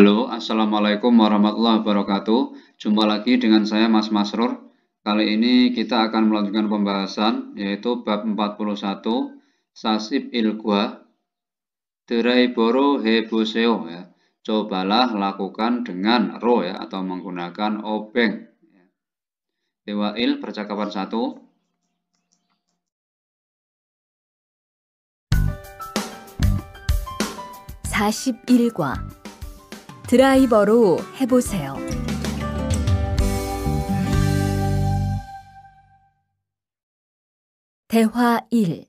Halo, Assalamualaikum warahmatullahi wabarakatuh. Jumpa lagi dengan saya Mas Masrur. Kali ini kita akan melanjutkan pembahasan yaitu bab 41 Sasib Ilgwa Deraiboro Hebuseo ya. Cobalah lakukan dengan ro ya atau menggunakan obeng. Dewa il percakapan satu. Sasib Ilgwa 드라이버로 해보세요. 대화 1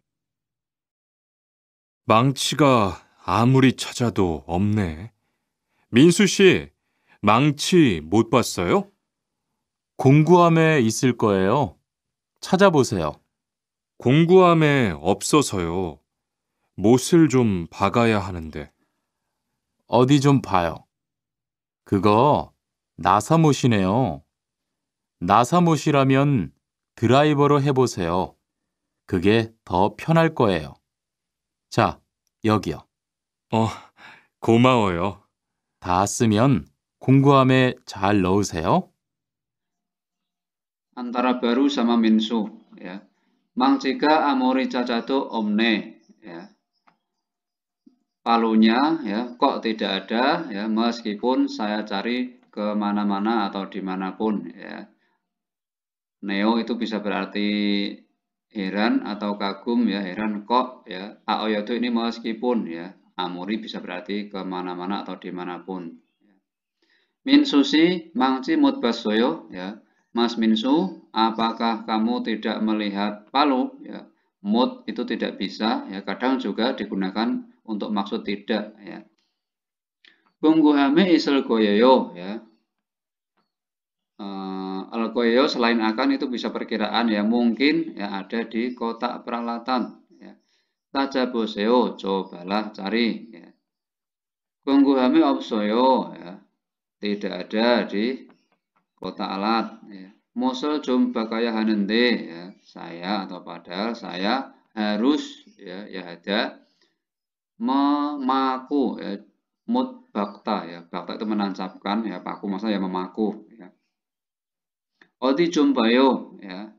망치가 아무리 찾아도 없네. 민수 씨, 망치 못 봤어요? 공구함에 있을 거예요. 찾아보세요. 공구함에 없어서요. 못을 좀 박아야 하는데. 어디 좀 봐요. 그거 나사못이네요. 나사못이라면 드라이버로 해보세요. 그게 더 편할 거예요. 자, 여기요. 어, 고마워요. 다 쓰면 공구함에 잘 넣으세요. antara baru sama minsu ya. Mang jika amori cacato omne ya. palunya ya kok tidak ada ya meskipun saya cari kemana-mana atau dimanapun ya neo itu bisa berarti heran atau kagum ya heran kok ya aoyo itu ini meskipun ya amuri bisa berarti kemana-mana atau dimanapun ya. min susi mangci mutbasoyo ya mas minsu apakah kamu tidak melihat palu ya mut itu tidak bisa ya kadang juga digunakan untuk maksud tidak ya. Gongguhame isel koyoyo ya. Uh, al koyoyo selain akan itu bisa perkiraan ya mungkin ya ada di kotak peralatan ya. boseo, cobalah cari ya. Gongguhame opsoyo ya. Tidak ada di kotak alat ya. Mosel kaya hanende ya. Saya atau padahal saya harus ya ya ada memaku ya mut bakta ya bakta itu menancapkan ya paku masa ya memaku ya oti jumbayo ya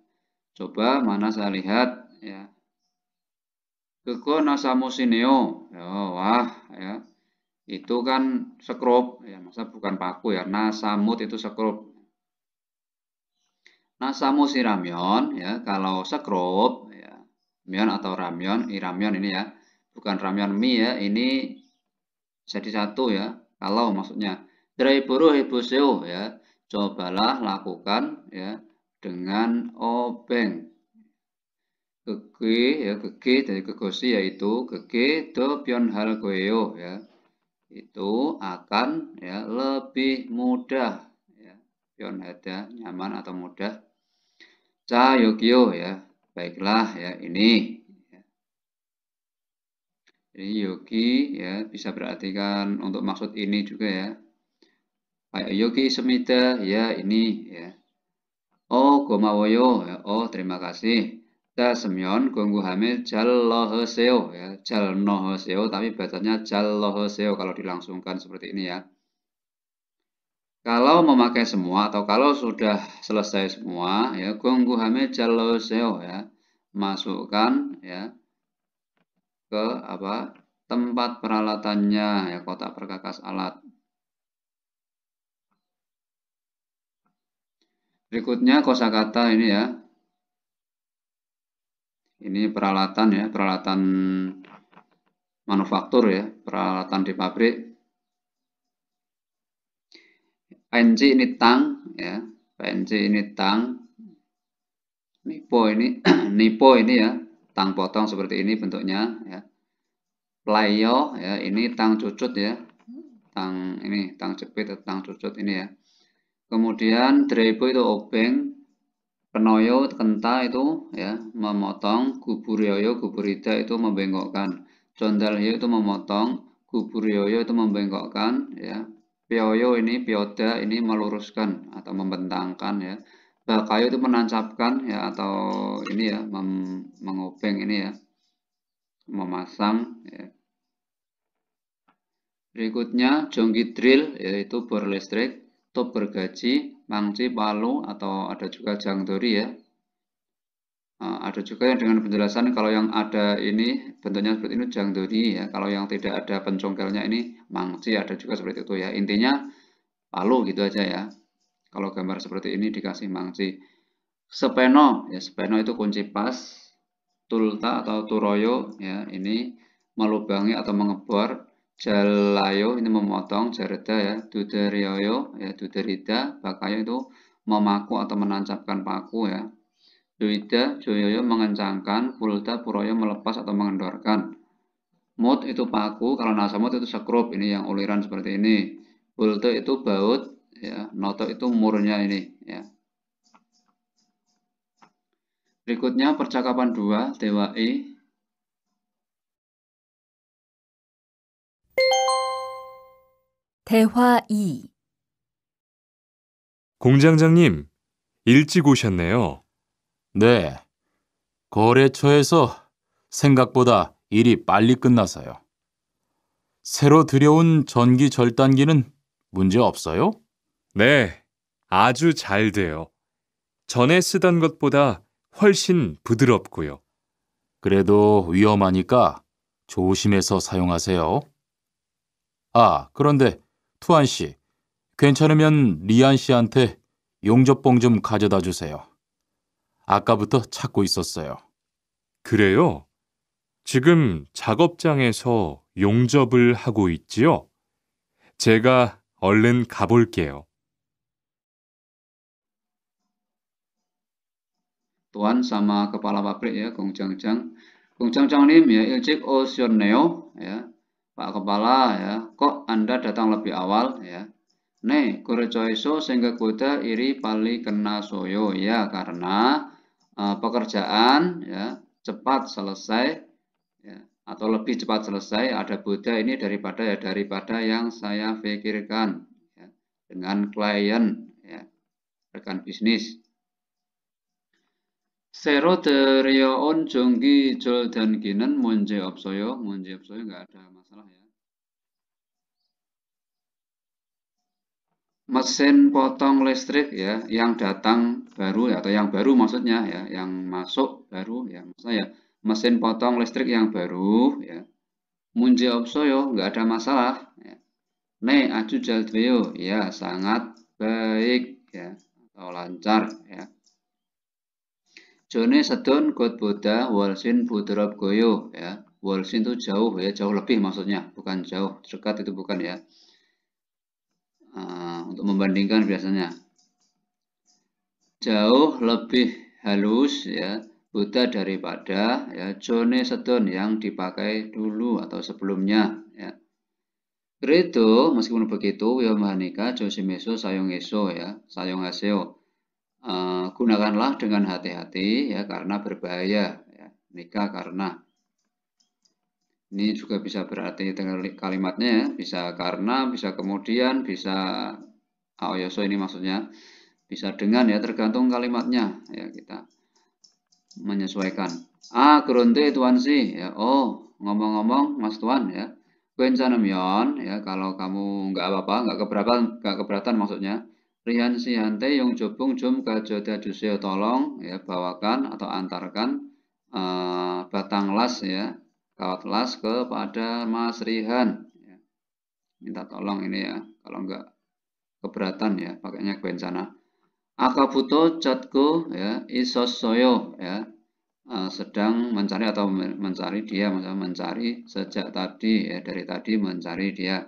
coba mana saya lihat ya keko nasamusineo ya wah ya itu kan sekrup ya masa bukan paku ya nasamut itu sekrup nasamusiramyon ya kalau sekrup ya mion atau ramyon iramyon ini ya bukan ramyeon mie ya ini jadi satu ya kalau maksudnya dari buruh ibu seo ya cobalah lakukan ya dengan obeng kege ya kege dari kegosi yaitu kege do pion hal goyo ya itu akan ya lebih mudah ya pion ada nyaman atau mudah yogyo ya baiklah ya ini jadi yogi ya bisa berartikan untuk maksud ini juga ya. Pak yogi semita ya ini ya. Oh gomawoyo ya. Oh terima kasih. Ta semyon gonggu hamil jalloho seo ya. Jalnoho seo tapi bacanya jalloho seo kalau dilangsungkan seperti ini ya. Kalau memakai semua atau kalau sudah selesai semua ya gonggu hamil jalloho seo ya. Masukkan ya ke apa tempat peralatannya ya kotak perkakas alat. Berikutnya kosakata ini ya. Ini peralatan ya, peralatan manufaktur ya, peralatan di pabrik. PNC ini tang ya, PNC ini tang. Nipo ini, nipo ini ya, tang potong seperti ini bentuknya ya. Playo ya, ini tang cucut ya. Tang ini tang jepit atau tang cucut ini ya. Kemudian drebo itu obeng, penoyo kenta itu ya memotong, yoyo guburyoyo guburida itu membengkokkan, hiu itu memotong, yoyo itu membengkokkan ya. Pioyo ini pioda ini meluruskan atau membentangkan ya kayu itu menancapkan ya atau ini ya mengobeng ini ya memasang ya. Berikutnya jongki drill yaitu bor listrik, top bergaji, mangci, palu atau ada juga jangdori ya. E, ada juga yang dengan penjelasan kalau yang ada ini bentuknya seperti ini jangdori ya. Kalau yang tidak ada pencongkelnya ini mangci ada juga seperti itu ya. Intinya palu gitu aja ya. Kalau gambar seperti ini dikasih mangci. sepeno ya sepeno itu kunci pas. Tulta atau turoyo, ya ini melubangi atau mengebor. Jalayo ini memotong, jarida ya. Duderioyo, ya duderida. Bakayo itu memaku atau menancapkan paku ya. Duida, joyoyo mengencangkan. Pulta, puroyo melepas atau mengendorkan. Mut itu paku, kalau nasamut itu sekrup, ini yang uliran seperti ini. Bulte itu baut, ya noto itu umurnya ini ya berikutnya percakapan 2 dewa E 대화 2 e. 공장장님, 일찍 오셨네요. 네. 거래처에서 생각보다 일이 빨리 끝나서요. 새로 들여온 전기 절단기는 문제 없어요? 네, 아주 잘 돼요. 전에 쓰던 것보다 훨씬 부드럽고요. 그래도 위험하니까 조심해서 사용하세요. 아, 그런데 투안 씨, 괜찮으면 리안 씨한테 용접봉 좀 가져다 주세요. 아까부터 찾고 있었어요. 그래요? 지금 작업장에서 용접을 하고 있지요? 제가 얼른 가볼게요. tuan sama kepala pabrik ya Gong Jang Jang. Gong Jang Jang ini ya Iljik ya, O oh, ya. Pak kepala ya, kok Anda datang lebih awal ya? Ne, kurecoiso sehingga kuda iri pali kena soyo ya karena uh, pekerjaan ya cepat selesai ya, atau lebih cepat selesai ada Buddha ini daripada ya daripada yang saya pikirkan ya, dengan klien ya, rekan bisnis Sero Deryoon Jonggi Jol dan ginen Monje Opsoyo Monje Opsoyo nggak ada masalah ya mesin potong listrik ya yang datang baru ya, atau yang baru maksudnya ya yang masuk baru ya maksudnya ya mesin potong listrik yang baru ya Munje Opsoyo nggak ada masalah ya. Ne aju jol ya sangat baik ya atau lancar ya Jone Sedon God Buddha Walsin Budurab Goyo ya. Walsin itu jauh ya, jauh lebih maksudnya, bukan jauh, dekat itu bukan ya. Uh, untuk membandingkan biasanya. Jauh lebih halus ya, Buddha daripada ya Jone Sedon yang dipakai dulu atau sebelumnya ya. Krito meskipun begitu Wiomahanika Josimeso Sayong Eso ya, Sayong Eh, gunakanlah dengan hati-hati ya karena berbahaya ya. nikah karena ini juga bisa berarti kalimatnya ya. bisa karena bisa kemudian bisa aoyoso ah, oh, ya, so ini maksudnya bisa dengan ya tergantung kalimatnya ya kita menyesuaikan ah gerunti tuan si ya oh ngomong-ngomong mas tuan ya Kuen ya kalau kamu nggak apa-apa nggak keberatan nggak keberatan maksudnya Rihan Sihante yang jobung jom kajoda duseo tolong ya bawakan atau antarkan uh, batang las ya kawat las kepada Mas Rihan ya. minta tolong ini ya kalau enggak keberatan ya pakainya kebencana Akabuto catku ya isosoyo ya uh, sedang mencari atau mencari dia mencari sejak tadi ya dari tadi mencari dia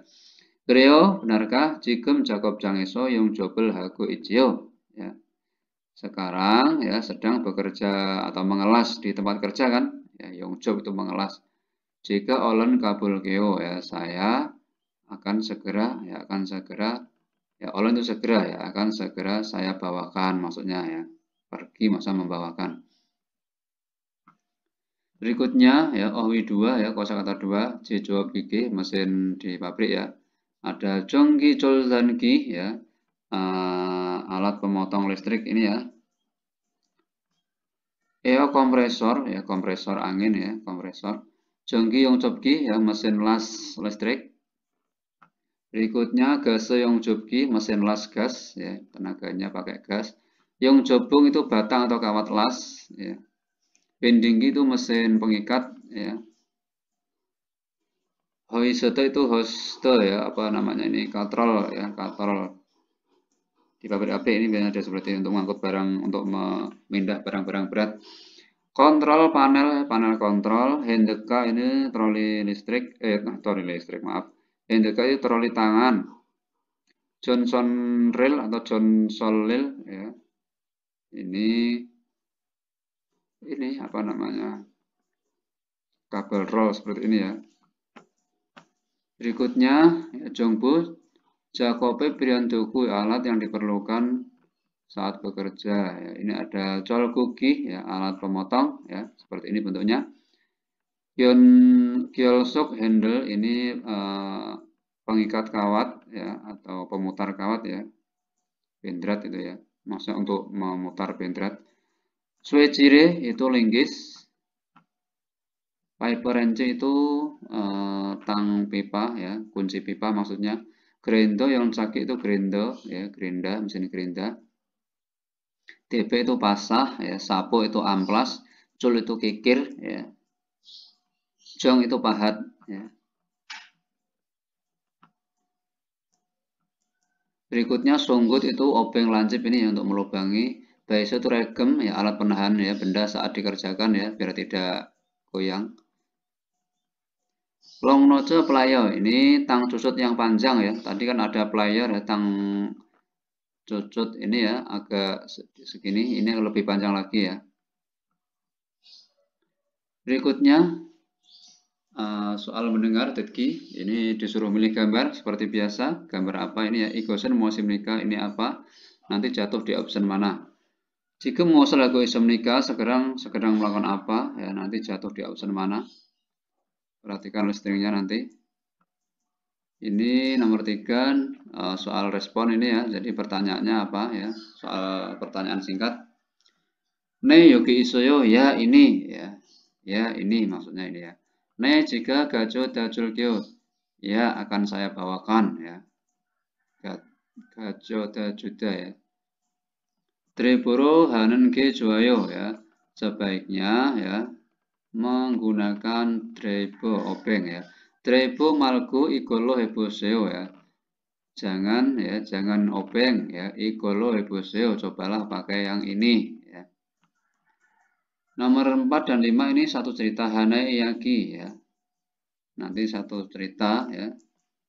Kreo, benarkah? Jangeso yang jobel 하고 있지요. Ya. Sekarang ya sedang bekerja atau mengelas di tempat kerja kan? Ya, yang job itu mengelas. Jika olen kabul geo ya saya akan segera ya akan segera ya olen itu segera ya akan segera saya bawakan maksudnya ya pergi masa membawakan. Berikutnya ya ohwi dua ya kosakata dua, J jawab gigi mesin di pabrik ya ada Chongqi Chulzanqi ya uh, alat pemotong listrik ini ya EO kompresor ya kompresor angin ya kompresor yong Yongchopqi ya mesin las listrik berikutnya yong Yongchopqi mesin las gas ya tenaganya pakai gas Yong jobung itu batang atau kawat las ya Bendinggi itu mesin pengikat ya Hoisoto itu hostel ya, apa namanya ini katrol ya, katrol. Di pabrik AP ini biasanya ada seperti untuk mengangkut barang, untuk memindah barang-barang berat. Kontrol panel, panel kontrol, hendeka ini troli listrik, eh nah, troli listrik maaf. Hendeka itu troli tangan. Johnson Rail atau Johnson Rail ya. Ini ini apa namanya? Kabel roll seperti ini ya. Berikutnya, ya, jongbu Jakobe Priantoku alat yang diperlukan saat bekerja. Ya, ini ada col kuki, ya, alat pemotong, ya, seperti ini bentuknya. Kion kiosok handle ini uh, pengikat kawat, ya, atau pemutar kawat, ya, bendrat itu ya, maksudnya untuk memutar bendrat. Suecire itu linggis, Piper NC itu uh, tang pipa ya, kunci pipa maksudnya. Grendo yang sakit itu grendo ya, gerinda, mesin gerinda. TP itu pasah ya, sapo itu amplas, cul itu kikir ya. Jong itu pahat ya. Berikutnya songgut itu obeng lancip ini ya untuk melubangi. Baiso itu regem ya alat penahan ya benda saat dikerjakan ya biar tidak goyang. Long nose player ini tang cucut yang panjang ya. Tadi kan ada player ya, tang cucut ini ya agak segini. Ini lebih panjang lagi ya. Berikutnya eh, soal mendengar tetki. Ini disuruh milih gambar seperti biasa. Gambar apa ini ya? Igosen mau nikah ini apa? Nanti jatuh di option mana? Jika mau selaku isom nikah, sekarang sekarang melakukan apa? Ya nanti jatuh di option mana? Perhatikan listriknya nanti. Ini nomor tiga eh, soal respon ini ya. Jadi pertanyaannya apa ya? Soal pertanyaan singkat. Ne yuki isoyo ya ini ya. Ya ini maksudnya ini ya. Ne jika gajo dajul kyo ya akan saya bawakan ya. Gajo dajuda ya. Triburu hanen ke juayo ya. Sebaiknya ya menggunakan trepo obeng ya. trepo malku ikolo heboseo ya. Jangan ya, jangan obeng ya. Ikolo heboseo cobalah pakai yang ini ya. Nomor 4 dan 5 ini satu cerita Hanae Yaki ya. Nanti satu cerita ya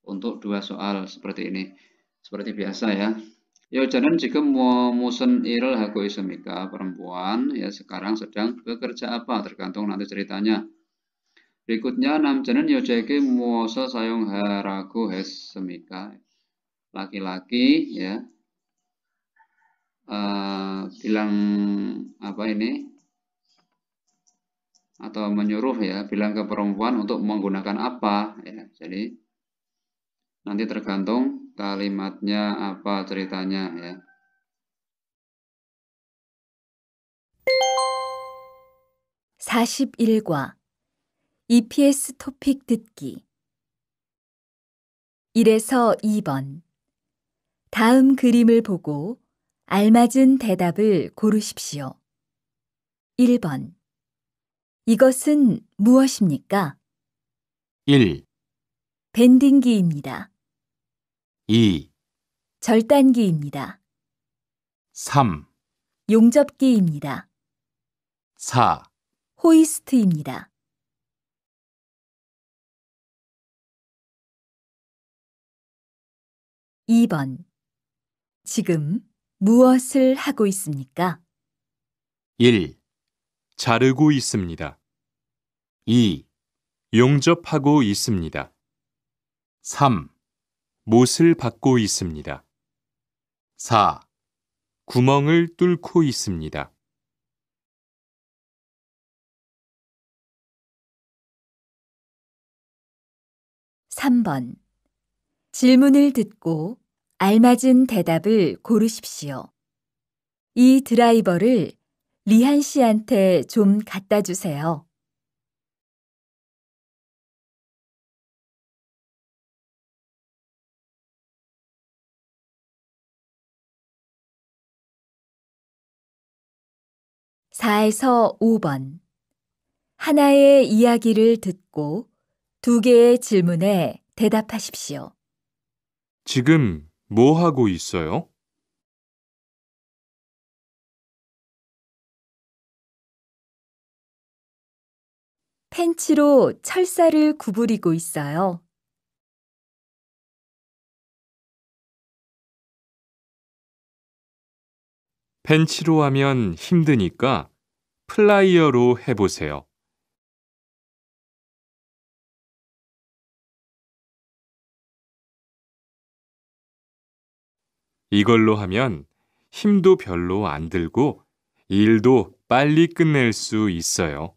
untuk dua soal seperti ini. Seperti biasa ya. Ya, 저는 jika mau musen 일을 하고 isemika Perempuan, ya sekarang sedang bekerja apa? Tergantung nanti ceritanya. Berikutnya, 남자는 여자에게 무엇을 사용하라고 semika Laki-laki, ya, uh, bilang apa ini? Atau menyuruh ya, bilang ke perempuan untuk menggunakan apa? Ya, jadi nanti tergantung kalimatnya apa ceritanya ya (41과) EPS 토픽 듣기 1에서 2번 다음 그림을 보고 알맞은 대답을 고르십시오. 1번 이것은 무엇입니까? 1. 밴딩기입니다. 2. 절단기입니다. 3. 용접기입니다. 4. 호이스트입니다. 2번 지금 무엇을 하고 있습니까? 1. 자르고 있습니다. 2. 용접하고 있습니다. 3. 못을 받고 있습니다. 4. 구멍을 뚫고 있습니다. 3번 질문을 듣고 알맞은 대답을 고르십시오. 이 드라이버를 리한 씨한테 좀 갖다 주세요. 4에서 5번. 하나의 이야기를 듣고 두 개의 질문에 대답하십시오. 지금 뭐 하고 있어요? 펜치로 철사를 구부리고 있어요. 벤치로 하면 힘드니까 플라이어로 해보세요. 이걸로 하면 힘도 별로 안 들고 일도 빨리 끝낼 수 있어요.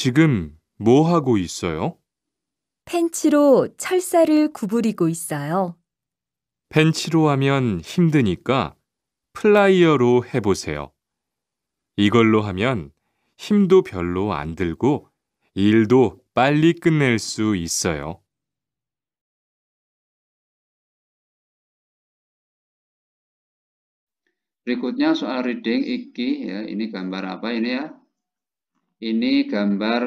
지금 뭐 하고 있어요? 팬치로 철사를 구부리고 있어요. 펜치로 하면 힘드니까 플라이어로 해보세요. 이걸로 하면 힘도 별로 안 들고 일도 빨리 끝낼 수 있어요. Berikutnya soal reading iki ya. Ini gambar apa ini ya? ini gambar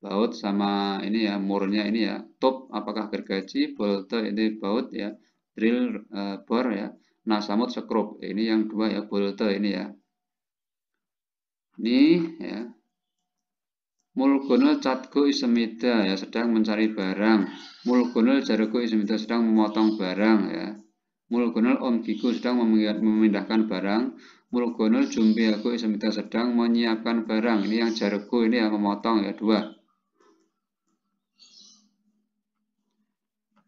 baut sama ini ya murnya ini ya top apakah gergaji bolt ini baut ya drill e, bor ya nasamut sekrup ini yang dua ya bolt ini ya ini ya mulgunul catku isemida ya sedang mencari barang mulgunul jaruku isemida sedang memotong barang ya mulgunul omgiku sedang memindahkan barang Mulgono jumbi aku semita sedang menyiapkan barang. Ini yang jargo, ini yang memotong ya dua.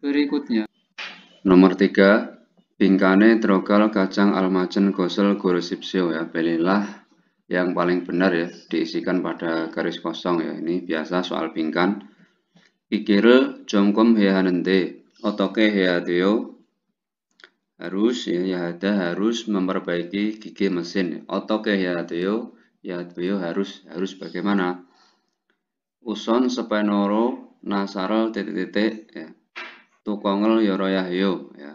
Berikutnya. Nomor tiga, bingkane trokal kacang almacen gosel gorosipsio ya. Pilihlah yang paling benar ya, diisikan pada garis kosong ya. Ini biasa soal bingkan. Ikiril jomkom hehanente, otoke headio harus ya, ya ada harus memperbaiki gigi mesin Otoke ya ya Tio harus harus bagaimana uson sepenoro nasaral titik titik ya tukongel yoroyahyo ya, ya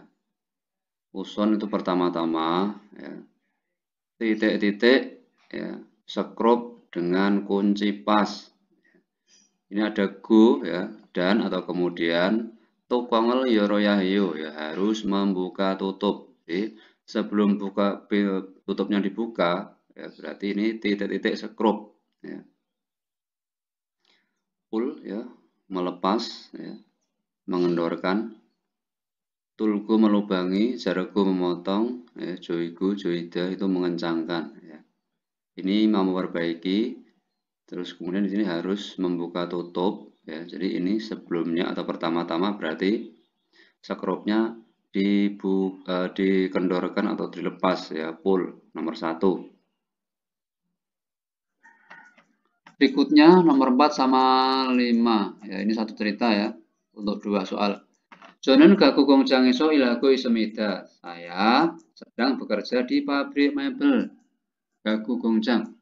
uson itu pertama-tama ya titik titik ya sekrup dengan kunci pas ini ada go ya dan atau kemudian tukongel ya ya harus membuka tutup. Jadi sebelum buka tutupnya dibuka ya berarti ini titik-titik sekrup ya. Pull ya melepas ya mengendorkan tulku melubangi jaraku memotong ya, joiku joida itu mengencangkan ya. ini memperbaiki terus kemudian di sini harus membuka tutup Ya, jadi ini sebelumnya atau pertama-tama berarti sekrupnya e, dikendorkan atau dilepas ya, pull nomor satu. Berikutnya nomor 4 sama 5. Ya, ini satu cerita ya untuk dua soal. Jonan gaku kong jangiso ilaku isemida. Saya sedang bekerja di pabrik mebel. Gaku kongjang.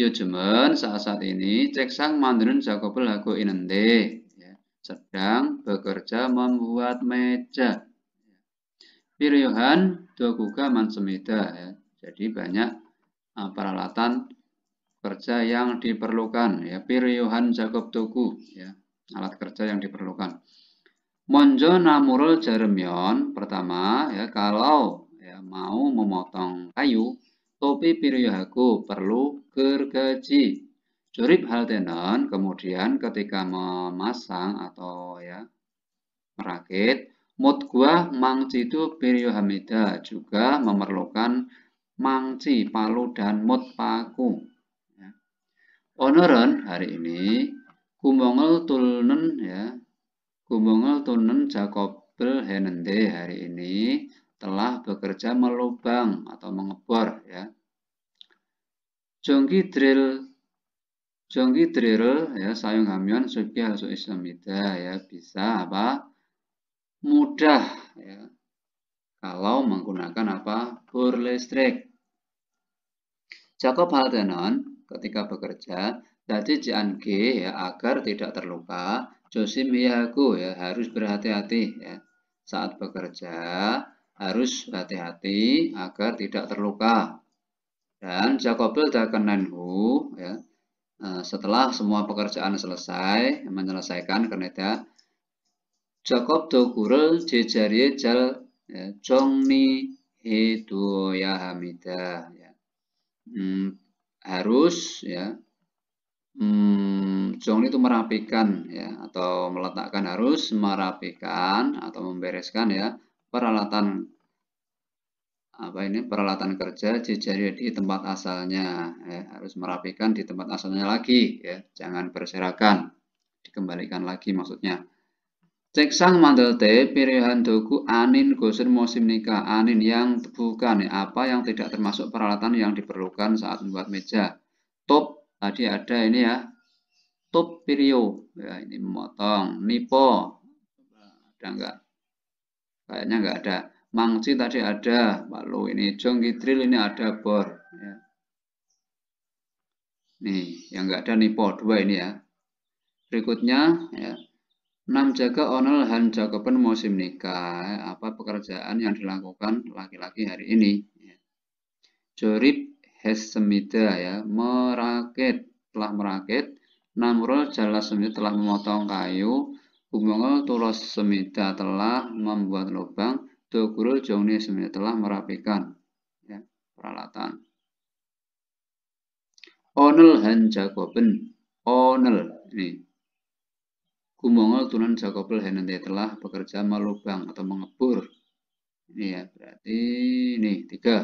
Yo ya cuman saat-saat ini cek sang mandarin Jacobel pelaku inende ya, sedang bekerja membuat meja. Ya. Piryohan dokuga mansemida ya. Jadi banyak eh, peralatan kerja yang diperlukan ya. Piryohan Jacob doku ya. Alat kerja yang diperlukan. Monjo namurul jeremion pertama ya kalau ya, mau memotong kayu Topi piryohaku perlu gergaji. Jurib haltenon kemudian ketika memasang atau ya merakit, mutguah mangcitu piryohamida juga memerlukan mangci, palu, dan mut paku. Ya. hari ini kumongel tulnen ya kumongel tulnen jakobel Henende hari ini telah bekerja melubang atau mengebor ya. Jonggi drill Jonggi drill ya sayung hamyon sugi hasu islamida ya bisa apa mudah ya kalau menggunakan apa bor listrik. Jacob Haldenon ketika bekerja jadi Jian ya agar tidak terluka Josim ya harus berhati-hati ya saat bekerja harus hati-hati agar tidak terluka. Dan Jacobil Dakenenhu, ya, eh, setelah semua pekerjaan selesai, menyelesaikan kereta Jakob Dogurel Jejarie Jal ya, Jongni Hiduya Hamida ya. hmm, harus ya hmm, itu merapikan ya atau meletakkan harus merapikan atau membereskan ya peralatan apa ini peralatan kerja jejari di tempat asalnya ya, harus merapikan di tempat asalnya lagi ya jangan berserakan dikembalikan lagi maksudnya cek sang mandel te pilihan doku anin gosen musim nikah anin yang bukan ya, apa yang tidak termasuk peralatan yang diperlukan saat membuat meja top tadi ada ini ya top pirio ya ini memotong nipo ada enggak Kayaknya nggak ada. Mangci tadi ada, Pak ini jonggi drill ini ada bor. Ya. Nih, yang nggak ada nih po dua ini ya. Berikutnya, ya, enam jaga onel han jagopen musim nikah. Ya, apa pekerjaan yang dilakukan laki-laki hari ini? Ya. Jorib Hesemida ya, merakit telah merakit. Namrul jalas telah memotong kayu. Umongo tulos semida telah membuat lubang, dogurul jauhnya semida telah merapikan ya, peralatan. Onel han jagoben, onel ini. Kumongol tunan jagobel henente telah bekerja melubang atau mengebur. Ini ya, berarti ini tiga.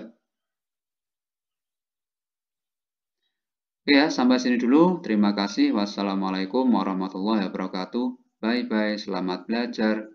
Oke ya, sampai sini dulu. Terima kasih. Wassalamualaikum warahmatullahi wabarakatuh. Bye-bye, selamat belajar.